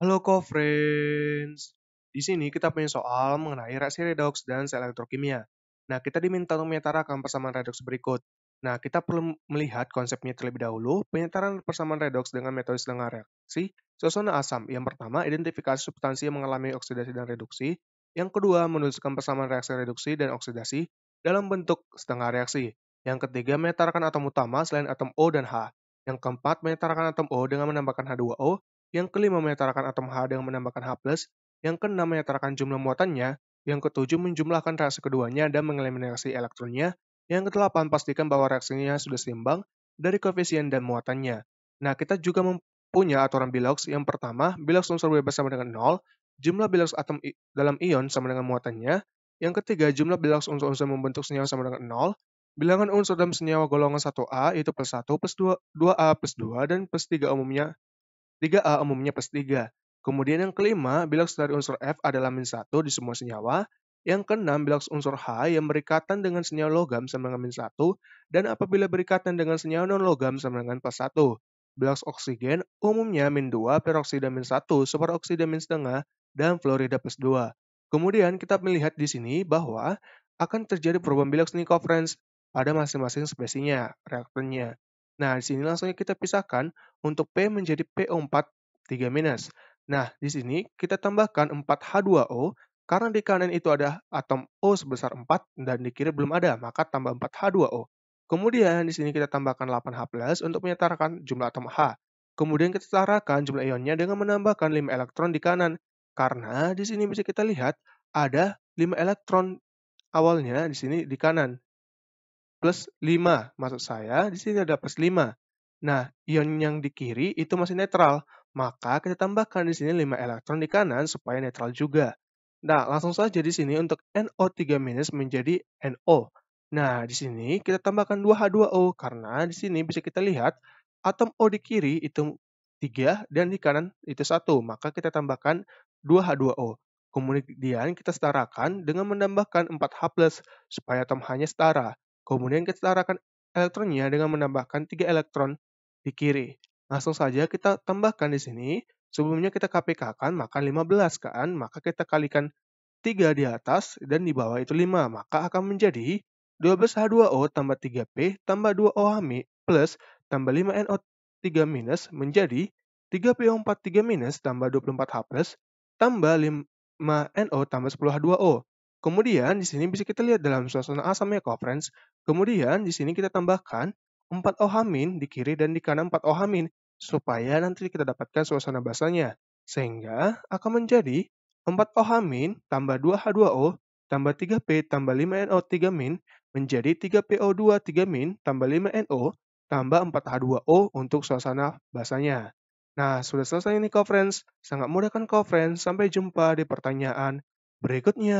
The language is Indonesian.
Halo co-friends. Di sini kita punya soal mengenai reaksi redox dan sel elektrokimia. Nah, kita diminta untuk menyetarakan persamaan redox berikut. Nah, kita perlu melihat konsepnya terlebih dahulu, penyetaraan persamaan redox dengan metode setengah reaksi, suasana asam. Yang pertama, identifikasi substansi yang mengalami oksidasi dan reduksi. Yang kedua, menuliskan persamaan reaksi reduksi dan oksidasi dalam bentuk setengah reaksi. Yang ketiga, menyetarakan atom utama selain atom O dan H. Yang keempat, menyetarakan atom O dengan menambahkan H2O yang kelima menyetarakan atom H dengan menambahkan H+, yang keenam menyetarakan jumlah muatannya, yang ketujuh menjumlahkan reaksi keduanya dan mengeliminasi elektronnya, yang kedelapan pastikan bahwa reaksinya sudah seimbang dari koefisien dan muatannya. Nah, kita juga mempunyai aturan Bilox. Yang pertama, Bilox unsur bebas sama dengan 0, jumlah Bilox atom dalam ion sama dengan muatannya. Yang ketiga, jumlah Bilox unsur-unsur membentuk senyawa sama dengan 0, Bilangan unsur dalam senyawa golongan 1A itu plus 1 plus 2, 2A plus 2 dan plus 3 umumnya 3A eh, umumnya plus 3. Kemudian yang kelima, biloks dari unsur F adalah min 1 di semua senyawa. Yang keenam, biloks unsur H yang berikatan dengan senyawa logam sama dengan min 1, dan apabila berikatan dengan senyawa non-logam sama dengan plus 1. Bilaks oksigen umumnya min 2, peroksida min 1, superoksida min setengah, dan fluorida plus 2. Kemudian kita melihat di sini bahwa akan terjadi perubahan biloks Nikov range pada masing-masing spesinya reaktornya. Nah, di sini langsung kita pisahkan untuk P menjadi PO4 3 minus. Nah, di sini kita tambahkan 4H2O karena di kanan itu ada atom O sebesar 4 dan di kiri belum ada, maka tambah 4H2O. Kemudian di sini kita tambahkan 8H+ untuk menyetarakan jumlah atom H. Kemudian kita setarakan jumlah ionnya dengan menambahkan 5 elektron di kanan. Karena di sini bisa kita lihat ada 5 elektron awalnya di sini di kanan plus 5 maksud saya. Di sini ada plus 5. Nah, ion yang di kiri itu masih netral. Maka kita tambahkan di sini 5 elektron di kanan supaya netral juga. Nah, langsung saja di sini untuk NO3- menjadi NO. Nah, di sini kita tambahkan 2H2O karena di sini bisa kita lihat atom O di kiri itu 3 dan di kanan itu 1. Maka kita tambahkan 2H2O. Kemudian kita setarakan dengan menambahkan 4H+, supaya atom H-nya setara. Kemudian kita arahkan elektronnya dengan menambahkan 3 elektron di kiri. Langsung saja kita tambahkan di sini. Sebelumnya kita KPK-kan, maka 15 kan, maka kita kalikan 3 di atas dan di bawah itu 5, maka akan menjadi 12H2O tambah 3P tambah 2OH plus tambah 5NO3 minus menjadi 3PO43 minus tambah 24H plus tambah 5NO tambah 10H2O. Kemudian di sini bisa kita lihat dalam suasana asamnya, ya conference. Kemudian di sini kita tambahkan 4 ohamin di kiri dan di kanan 4 ohamin supaya nanti kita dapatkan suasana basanya. Sehingga akan menjadi 4 ohamin tambah 2 H2O tambah 3P tambah 5 NO 3 min menjadi 3 PO2 3 min tambah 5 NO tambah 4 H2O untuk suasana basanya. Nah, sudah selesai nih conference. Sangat mudah kan conference. Sampai jumpa di pertanyaan berikutnya.